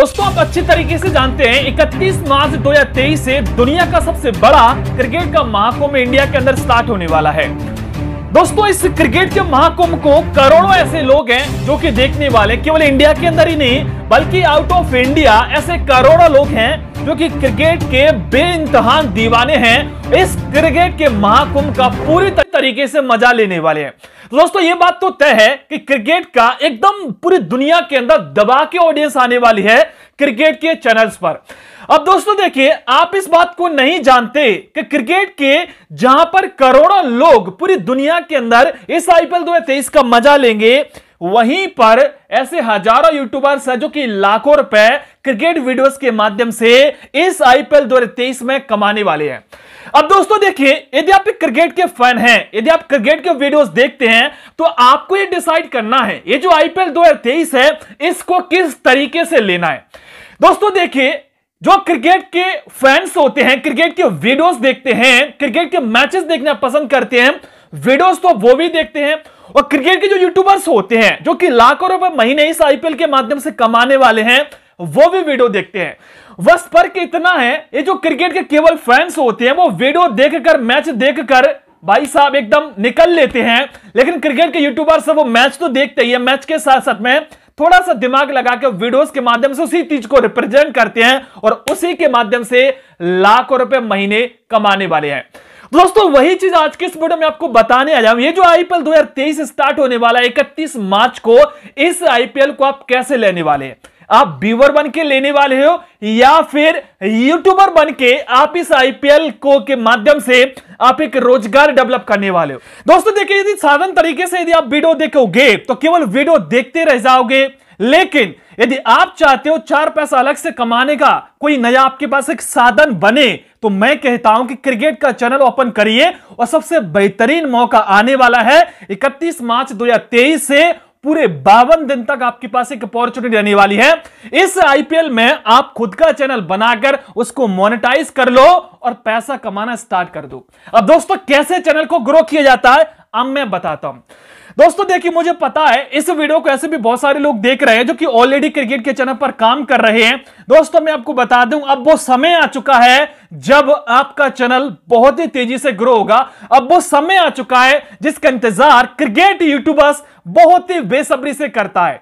दोस्तों आप अच्छी तरीके से जानते हैं 31 मार्च 2023 से दुनिया का सबसे बड़ा क्रिकेट का महाकुंभ इंडिया के अंदर स्टार्ट होने वाला है दोस्तों इस क्रिकेट के महाकुंभ को करोड़ों ऐसे लोग हैं जो कि देखने वाले केवल इंडिया के अंदर ही नहीं बल्कि आउट ऑफ इंडिया ऐसे करोड़ों लोग हैं जो कि क्रिकेट के बे दीवाने हैं इस क्रिकेट के महाकुंभ का पूरी तरीके से मजा लेने वाले हैं दोस्तों ये बात तो तय है कि क्रिकेट का एकदम पूरी दुनिया के अंदर दबा के ऑडियंस आने वाली है क्रिकेट के चैनल्स पर अब दोस्तों देखिए आप इस बात को नहीं जानते कि क्रिकेट के जहां पर करोड़ों लोग पूरी दुनिया के अंदर इस आईपीएल दो का मजा लेंगे वहीं पर ऐसे हजारों यूट्यूबर्स हैं जो कि लाखों रुपए क्रिकेट वीडियोस के माध्यम से इस आईपीएल 2023 में कमाने वाले हैं अब दोस्तों देखिए यदि आप क्रिकेट के फैन हैं यदि आप क्रिकेट के वीडियोस देखते हैं तो आपको ये डिसाइड करना है ये जो आईपीएल 2023 है इसको किस तरीके से लेना है दोस्तों देखिए जो क्रिकेट के फैंस होते हैं क्रिकेट के वीडियोस देखते हैं क्रिकेट के मैचेस देखना पसंद करते हैं वीडियोस तो वो भी देखते हैं और क्रिकेट के जो यूट्यूबर्स होते हैं जो कि लाखों रुपए महीने इस आईपीएल के माध्यम से कमाने वाले हैं वो भी वीडियो देखते हैं बस फर्क इतना है ये जो क्रिकेट के केवल फैंस होते हैं वो वीडियो देखकर मैच देखकर भाई साहब एकदम निकल लेते हैं लेकिन क्रिकेट के यूट्यूबर्स वो मैच तो देखते ही है मैच के साथ साथ में थोड़ा सा दिमाग लगा के वीडियोस के माध्यम से उसी चीज को रिप्रेजेंट करते हैं और उसी के माध्यम से लाखों रुपए महीने कमाने वाले हैं दोस्तों वही चीज आज के इस वीडियो में आपको बताने आ जाऊं ये जो आईपीएल 2023 स्टार्ट होने वाला है इकतीस मार्च को इस आईपीएल को आप कैसे लेने वाले हैं आप व्यूवर बन के लेने वाले हो या फिर यूट्यूबर बन के आप इस आईपीएल को के माध्यम से आप एक रोजगार डेवलप करने वाले हो दोस्तों देखिए यदि साधारण तरीके से यदि आप वीडियो देखोगे तो केवल वीडियो देखते रह जाओगे लेकिन यदि आप चाहते हो चार पैसा अलग से कमाने का कोई नया आपके पास एक साधन बने तो मैं कहता हूं कि क्रिकेट का चैनल ओपन करिए और सबसे बेहतरीन मौका आने वाला है 31 मार्च 2023 से पूरे बावन दिन तक आपके पास एक अपॉर्चुनिटी रहने वाली है इस आईपीएल में आप खुद का चैनल बनाकर उसको मोनेटाइज कर लो और पैसा कमाना स्टार्ट कर दो अब दोस्तों कैसे चैनल को ग्रो किया जाता है अब मैं बताता हूं दोस्तों देखिए मुझे पता है इस वीडियो को ऐसे भी बहुत सारे लोग देख रहे हैं जो कि ऑलरेडी क्रिकेट के चैनल पर काम कर रहे हैं दोस्तों मैं आपको बता दूं अब वो समय आ चुका है जब आपका चैनल बहुत ही तेजी से ग्रो होगा अब वो समय आ चुका है जिसका इंतजार क्रिकेट यूट्यूबर्स बहुत ही बेसब्री से करता है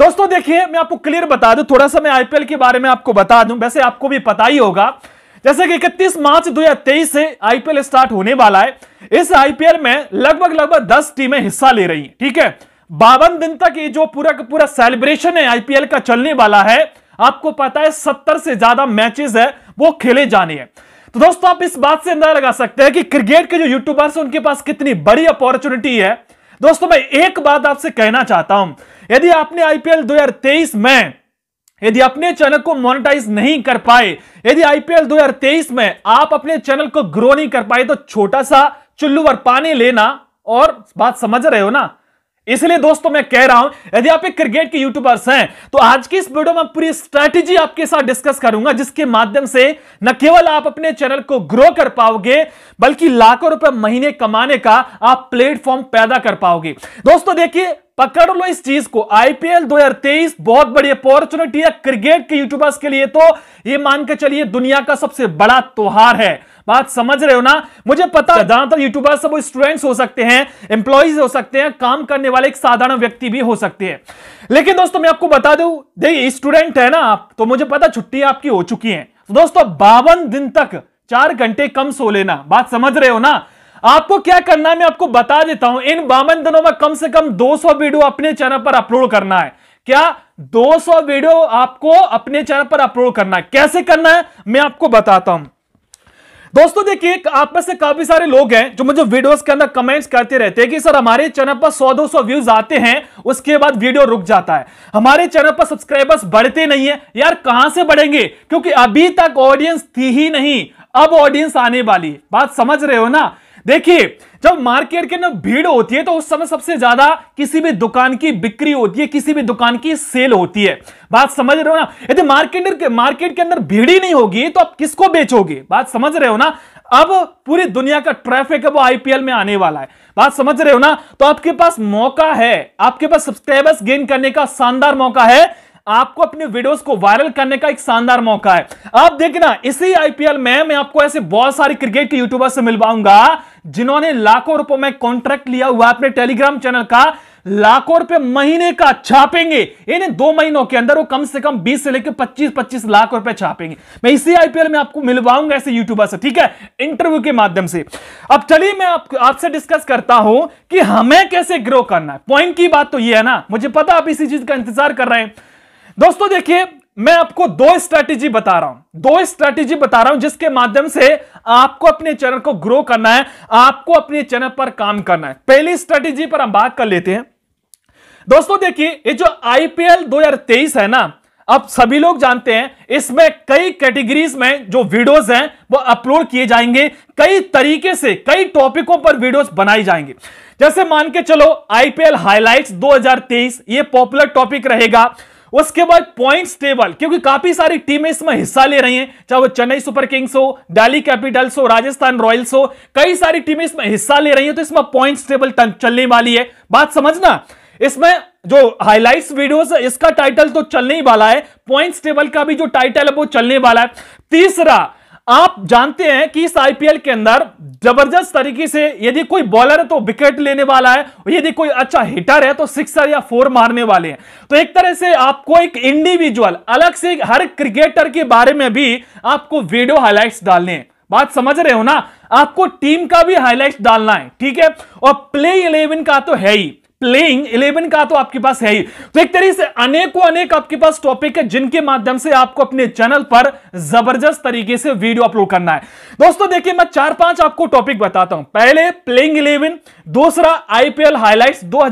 दोस्तों देखिए मैं आपको क्लियर बता दूं थोड़ा सा मैं आईपीएल के बारे में आपको बता दूं वैसे आपको भी पता ही होगा जैसे कि 31 मार्च 2023 से आईपीएल स्टार्ट होने वाला है इस आईपीएल में लगभग लगभग 10 टीमें हिस्सा ले रही हैं ठीक है बावन दिन तक ये जो पूरा का पूरा सेलिब्रेशन है आईपीएल का चलने वाला है आपको पता है सत्तर से ज्यादा मैचेस है वो खेले जाने हैं तो दोस्तों आप इस बात से अंदाजा लगा सकते हैं कि क्रिकेट के जो यूट्यूबर्स हैं उनके पास कितनी बड़ी अपॉर्चुनिटी है दोस्तों मैं एक बात आपसे कहना चाहता हूं यदि आपने आईपीएल 2023 में यदि अपने चैनल को मोनेटाइज नहीं कर पाए यदि आईपीएल 2023 में आप अपने चैनल को ग्रो नहीं कर पाए तो छोटा सा चुल्लू और पानी लेना और बात समझ रहे हो ना इसलिए दोस्तों मैं कह रहा हूं यदि आप एक क्रिकेट के यूट्यूबर्स हैं तो आज की इस वीडियो में पूरी स्ट्रैटेजी आपके साथ डिस्कस करूंगा जिसके माध्यम से न केवल आप अपने चैनल को ग्रो कर पाओगे बल्कि लाखों रुपए महीने कमाने का आप प्लेटफॉर्म पैदा कर पाओगे दोस्तों देखिए पकड़ लो इस चीज को आईपीएल 2023 बहुत बड़ी अपॉर्चुनिटी है क्रिकेट के यूट्यूबर्स के लिए तो ये मान के चलिए दुनिया का सबसे बड़ा त्योहार है बात समझ रहे हो ना मुझे पता ज्यादातर यूट्यूबर्स सब स्टूडेंट्स हो सकते हैं एम्प्लॉज हो सकते हैं काम करने वाले एक साधारण व्यक्ति भी हो सकते हैं लेकिन दोस्तों मैं आपको बता दू देखिए स्टूडेंट है ना आप तो मुझे पता छुट्टी आपकी हो चुकी है तो दोस्तों बावन दिन तक चार घंटे कम सो लेना बात समझ रहे हो ना आपको क्या करना है मैं आपको बता देता हूं इन बावन दिनों में कम से कम 200 वीडियो अपने चैनल पर अपलोड करना है क्या 200 वीडियो आपको अपने चैनल पर अपलोड करना है कैसे करना है मैं आपको बताता हूं दोस्तों देखिए आप में से काफी सारे लोग हैं जो मुझे वीडियोस के अंदर कमेंट्स करते रहते हैं कि सर हमारे चैनल पर 100-200 व्यूज आते हैं उसके बाद वीडियो रुक जाता है हमारे चैनल पर सब्सक्राइबर्स बढ़ते नहीं है यार कहां से बढ़ेंगे क्योंकि अभी तक ऑडियंस थी ही नहीं अब ऑडियंस आने वाली बात समझ रहे हो ना देखिए जब मार्केट के अंदर भीड़ होती है तो उस समय सबसे ज्यादा किसी भी दुकान की बिक्री होती है किसी भी दुकान की सेल होती है बात समझ रहे हो ना यदि मार्केट मार्केट के अंदर भीड़ ही नहीं होगी तो आप किसको बेचोगे बात समझ रहे हो ना अब पूरी दुनिया का ट्रैफिक है वो आईपीएल में आने वाला है बात समझ रहे हो ना तो आपके पास मौका है आपके पास सब्सक्राइबर्स गेन करने का शानदार मौका है आपको अपने वीडियोस को वायरल करने का एक शानदार मौका है अब देखना इसी आईपीएल में मैं आपको ऐसे बहुत सारे क्रिकेट के यूट्यूबर से मिलवाऊंगा जिन्होंने लाखों रुपए में कॉन्ट्रैक्ट लिया हुआ अपने टेलीग्राम चैनल का लाखों रुपए महीने का छापेंगे इन दो महीनों के अंदर वो कम से कम 20 से लेकर 25 25 लाख रुपए छापेंगे मैं इसी आईपीएल में आपको मिलवाऊंगा ऐसे यूट्यूबर से ठीक है इंटरव्यू के माध्यम से अब चलिए मैं आप आपसे डिस्कस करता हूं कि हमें कैसे ग्रो करना है पॉइंट की बात तो ये है ना मुझे पता आप इसी चीज का इंतजार कर रहे हैं दोस्तों देखिए मैं आपको दो स्ट्रैटेजी बता रहा हूं दो स्ट्रैटेजी बता रहा हूं जिसके माध्यम से आपको अपने चैनल को ग्रो करना है आपको अपने चैनल पर काम करना है पहली स्ट्रैटेजी पर हम बात कर लेते हैं दोस्तों देखिए ये जो आईपीएल 2023 है ना अब सभी लोग जानते हैं इसमें कई कैटेगरीज में जो वीडियोस हैं वो अपलोड किए जाएंगे कई तरीके से कई टॉपिकों पर वीडियोस बनाई जाएंगे जैसे मान के चलो आईपीएल हाइलाइट्स 2023 ये पॉपुलर टॉपिक रहेगा उसके बाद पॉइंट्स टेबल क्योंकि काफी सारी टीमें इसमें हिस्सा ले रही हैं चाहे वो चेन्नई सुपर किंग्स हो दिल्ली कैपिटल्स हो राजस्थान रॉयल्स हो कई सारी टीमें इसमें हिस्सा ले रही हैं तो इसमें पॉइंट्स टेबल चलने वाली है बात समझना इसमें जो हाईलाइट्स वीडियोस इसका टाइटल तो चलने ही वाला है पॉइंट्स टेबल का भी जो टाइटल है वो चलने वाला है तीसरा आप जानते हैं कि इस आईपीएल के अंदर जबरदस्त तरीके से यदि कोई बॉलर है तो विकेट लेने वाला है यदि कोई अच्छा हिटर है तो सिक्सर या फोर मारने वाले हैं तो एक तरह से आपको एक इंडिविजुअल अलग से हर क्रिकेटर के बारे में भी आपको वीडियो हाईलाइट्स डालने हैं बात समझ रहे हो ना आपको टीम का भी हाईलाइट डालना है ठीक है और प्ले इलेवन का तो है ही प्लेइंग इलेवन का तो आपके पास है ही तो एक तरीके से अनेकों अनेक आपके पास टॉपिक है जिनके माध्यम से आपको अपने चैनल पर जबरदस्त तरीके से वीडियो अपलोड करना है दोस्तों देखिए मैं चार पांच आपको टॉपिक बताता हूं पहले प्लेइंग इलेवन दूसरा आईपीएल हाईलाइट दो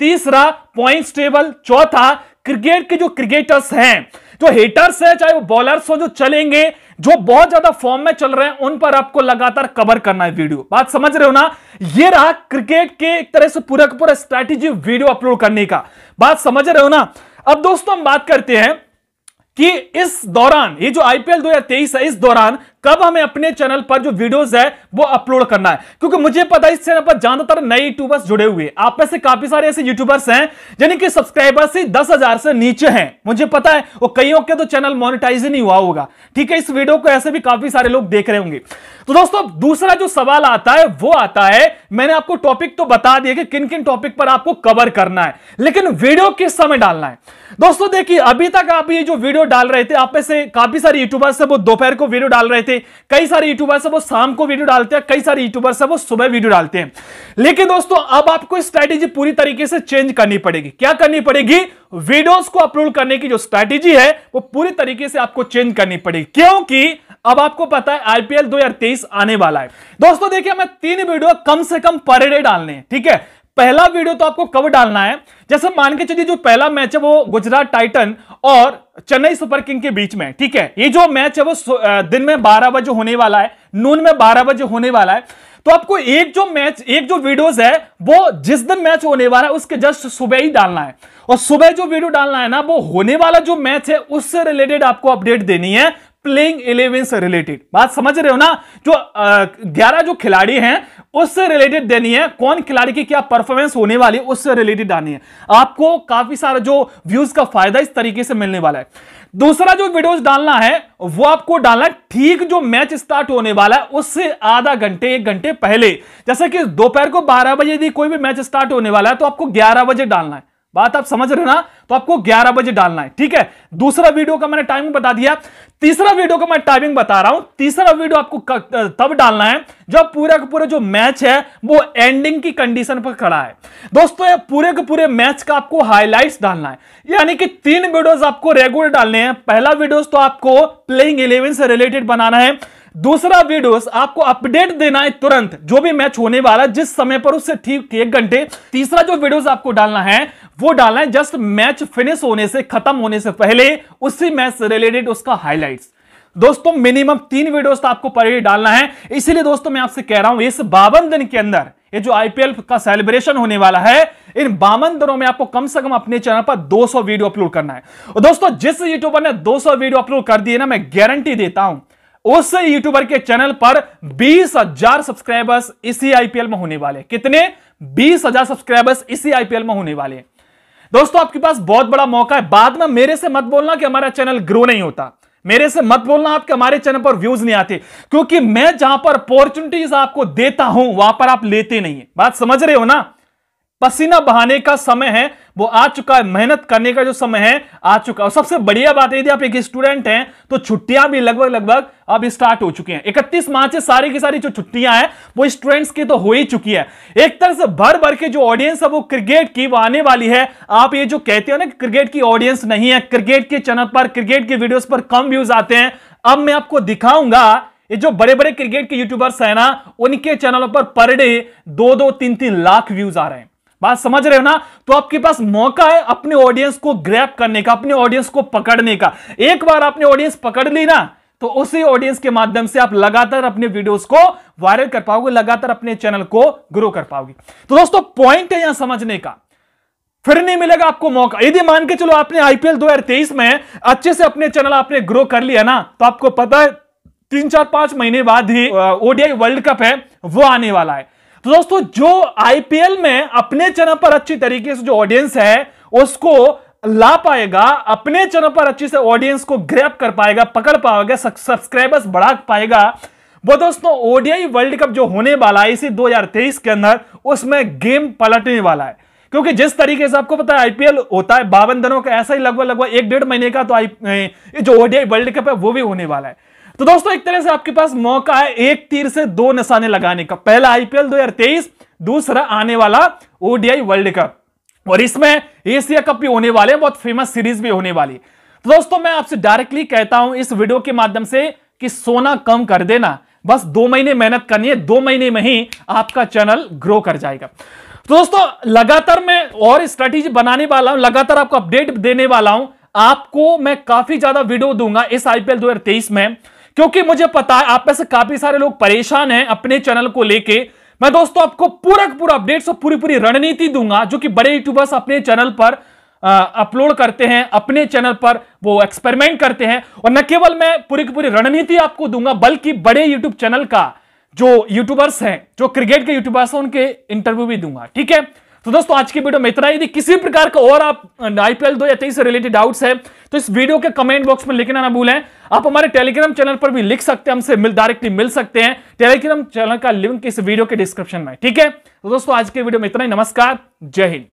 तीसरा पॉइंट टेबल चौथा क्रिकेट के जो क्रिकेटर्स हैं जो हेटर्स हैं चाहे वो बॉलर्स हो जो चलेंगे जो बहुत ज्यादा फॉर्म में चल रहे हैं उन पर आपको लगातार कवर करना है वीडियो बात समझ रहे हो ना ये रहा क्रिकेट के एक तरह से पूरा का पूरा स्ट्रैटेजी वीडियो अपलोड करने का बात समझ रहे हो ना अब दोस्तों हम बात करते हैं कि इस दौरान ये जो आईपीएल 2023 है इस दौरान कब हमें अपने चैनल पर जो वीडियोस है वो अपलोड करना है क्योंकि मुझे पता है इस चैनल पर ज्यादातर नए यूट्यूबर्स जुड़े हुए हैं आप में से काफी सारे ऐसे यूट्यूबर्स हैं यानी कि सब्सक्राइबर्स ही दस हजार से नीचे हैं मुझे पता है वो कईयों के तो चैनल मोनिटाइज ही नहीं हुआ होगा ठीक है इस वीडियो को ऐसे भी काफी सारे लोग देख रहे होंगे तो दोस्तों दूसरा जो सवाल आता है वो आता है मैंने आपको टॉपिक तो बता दिया कि किन किन टॉपिक पर आपको कवर करना है लेकिन वीडियो किस समय डालना है दोस्तों देखिए अभी तक आप ये जो वीडियो डाल रहे थे आप में से काफी सारे यूट्यूबर्स है वो दोपहर को वीडियो डाल रहे थे थे कई सारे यूट्यूबर्स है वो शाम को वीडियो डालते हैं कई सारे यूट्यूबर्स है वो सुबह वीडियो डालते हैं लेकिन दोस्तों अब आपको स्ट्रैटेजी पूरी तरीके से चेंज करनी पड़ेगी क्या करनी पड़ेगी वीडियोस को अपलोड करने की जो स्ट्रैटेजी है वो पूरी तरीके से आपको चेंज करनी पड़ेगी क्योंकि अब आपको पता है आईपीएल 2023 आने वाला है दोस्तों देखिए मैं तीन वीडियो कम से कम पर डे डालने ठीक है पहला वीडियो तो आपको कब डालना है जैसे मान के चलिए जो पहला मैच है वो गुजरात टाइटन और चेन्नई सुपर किंग के बीच में ठीक है ये जो मैच है वो दिन में बारह बजे होने वाला है नून में बारह बजे होने वाला है तो आपको एक जो मैच एक जो वीडियोस है वो जिस दिन मैच होने वाला है उसके जस्ट सुबह ही डालना है और सुबह जो वीडियो डालना है ना वो होने वाला जो मैच है उससे रिलेटेड आपको अपडेट देनी है प्लेइंग इलेवन से रिलेटेड बात समझ रहे हो ना जो ग्यारह जो खिलाड़ी हैं उससे रिलेटेड देनी है कौन खिलाड़ी की क्या परफॉर्मेंस होने वाली है उससे रिलेटेड आनी है आपको काफी सारा जो व्यूज का फायदा इस तरीके से मिलने वाला है दूसरा जो वीडियोस डालना है वो आपको डालना ठीक जो मैच स्टार्ट होने वाला है उससे आधा घंटे एक घंटे पहले जैसे कि दोपहर को बारह बजे यदि कोई भी मैच स्टार्ट होने वाला है तो आपको ग्यारह बजे डालना है बात आप समझ रहे ना तो आपको 11 बजे डालना है ठीक है दूसरा वीडियो का मैंने टाइमिंग बता दिया तीसरा वीडियो का मैं टाइमिंग बता रहा हूं तीसरा वीडियो आपको तब डालना है जब पूरा का पूरा जो मैच है वो एंडिंग की कंडीशन पर खड़ा है दोस्तों पूरे के पूरे मैच का आपको हाईलाइट डालना है यानी कि तीन वीडियो आपको रेगुलर डालने हैं पहला वीडियो तो आपको प्लेइंग इलेवन से रिलेटेड बनाना है दूसरा वीडियोस आपको अपडेट देना है तुरंत जो भी मैच होने वाला जिस समय पर उससे ठीक एक घंटे तीसरा जो वीडियोस आपको डालना है वो डालना है जस्ट मैच फिनिश होने से खत्म होने से पहले उसी मैच से रिलेटेड उसका हाईलाइट्स दोस्तों मिनिमम तीन वीडियोस तो आपको पर डालना है इसीलिए दोस्तों मैं आपसे कह रहा हूं इस बावन दिन के अंदर ये जो आईपीएल का सेलिब्रेशन होने वाला है इन बावन दिनों में आपको कम से कम अपने चैनल पर 200 वीडियो अपलोड करना है और दोस्तों जिस यूट्यूबर ने 200 वीडियो अपलोड कर दिए ना मैं गारंटी देता हूं उस यूट्यूबर के चैनल पर बीस हजार सब्सक्राइबर्स इसी आईपीएल में होने वाले कितने बीस हजार सब्सक्राइबर्स इसी आईपीएल में होने वाले दोस्तों आपके पास बहुत बड़ा मौका है बाद में मेरे से मत बोलना कि हमारा चैनल ग्रो नहीं होता मेरे से मत बोलना आपके हमारे चैनल पर व्यूज नहीं आते क्योंकि मैं जहां पर अपॉर्चुनिटीज आपको देता हूं वहां पर आप लेते नहीं है बात समझ रहे हो ना पसीना बहाने का समय है वो आ चुका है मेहनत करने का जो समय है आ चुका और सबसे बढ़िया बात यदि आप एक स्टूडेंट हैं तो छुट्टियां भी लगभग लगभग अब स्टार्ट हो चुकी हैं 31 मार्च से सारी की सारी जो छुट्टियां हैं वो स्टूडेंट्स की तो हो ही चुकी है एक तरह से भर भर के जो ऑडियंस है वो क्रिकेट की वो आने वाली है आप ये जो कहते हो ना क्रिकेट की ऑडियंस नहीं है क्रिकेट के चैनल पर क्रिकेट के वीडियोज पर कम व्यूज आते हैं अब मैं आपको दिखाऊंगा ये जो बड़े बड़े क्रिकेट के यूट्यूबर्स है ना उनके चैनलों पर पर डे दो दो तीन तीन लाख व्यूज आ रहे हैं बात समझ रहे हो ना तो आपके पास मौका है अपने ऑडियंस को ग्रैप करने का अपने ऑडियंस को पकड़ने का एक बार आपने ऑडियंस पकड़ ली ना तो उसी ऑडियंस के माध्यम से आप लगातार अपने वीडियोस को वायरल कर पाओगे लगातार अपने चैनल को ग्रो कर पाओगे तो दोस्तों पॉइंट है यहां समझने का फिर नहीं मिलेगा आपको मौका यदि मान के चलो आपने आईपीएल दो में अच्छे से अपने चैनल आपने ग्रो कर लिया ना तो आपको पता है तीन चार पांच महीने बाद ही ओडीआई वर्ल्ड कप है वो आने वाला है तो दोस्तों जो आईपीएल में अपने चैनल पर अच्छी तरीके से जो ऑडियंस है उसको ला पाएगा अपने चैनल पर अच्छी से ऑडियंस को ग्रैप कर पाएगा पकड़ पाएगा सब्सक्राइबर्स बढ़ा पाएगा वो दोस्तों ओडीआई वर्ल्ड कप जो होने वाला है इसी 2023 के अंदर उसमें गेम पलटने वाला है क्योंकि जिस तरीके से आपको पता है आईपीएल होता है बावन दिनों का ऐसा ही लगभग लगभग एक डेढ़ महीने का तो आई जो ओडीआई वर्ल्ड कप है वो भी होने वाला है तो दोस्तों एक तरह से आपके पास मौका है एक तीर से दो निशाने लगाने का पहला आईपीएल 2023 दूसरा आने वाला ओडीआई वर्ल्ड कप और इसमें एशिया कप भी होने वाले बहुत फेमस सीरीज भी होने वाली तो दोस्तों मैं आपसे डायरेक्टली कहता हूं इस वीडियो के माध्यम से कि सोना कम कर देना बस दो महीने मेहनत करनी है दो महीने में ही आपका चैनल ग्रो कर जाएगा तो दोस्तों लगातार मैं और स्ट्रेटेजी बनाने वाला हूं लगातार आपको अपडेट देने वाला हूं आपको मैं काफी ज्यादा वीडियो दूंगा इस आईपीएल 2023 में क्योंकि मुझे पता है आप में से काफी सारे लोग परेशान हैं अपने चैनल को लेके मैं दोस्तों आपको पूरा पूरा अपडेट्स और पूरी पूरी रणनीति दूंगा जो कि बड़े यूट्यूबर्स अपने चैनल पर अपलोड करते हैं अपने चैनल पर वो एक्सपेरिमेंट करते हैं और न केवल मैं पूरी की पूरी रणनीति आपको दूंगा बल्कि बड़े यूट्यूब चैनल का जो यूट्यूबर्स हैं जो क्रिकेट के यूट्यूबर्स हैं उनके इंटरव्यू भी दूंगा ठीक है तो दोस्तों आज की वीडियो में इतना यदि किसी प्रकार का और आप आईपीएल दो या तेईस से रिलेटेड डाउट्स है तो इस वीडियो के कमेंट बॉक्स में लिखना ना भूलें आप हमारे टेलीग्राम चैनल पर भी लिख सकते हैं हमसे मिल डायरेक्टली मिल सकते हैं टेलीग्राम चैनल का लिंक इस वीडियो के डिस्क्रिप्शन में ठीक है तो दोस्तों आज के वीडियो में इतना ही नमस्कार जय हिंद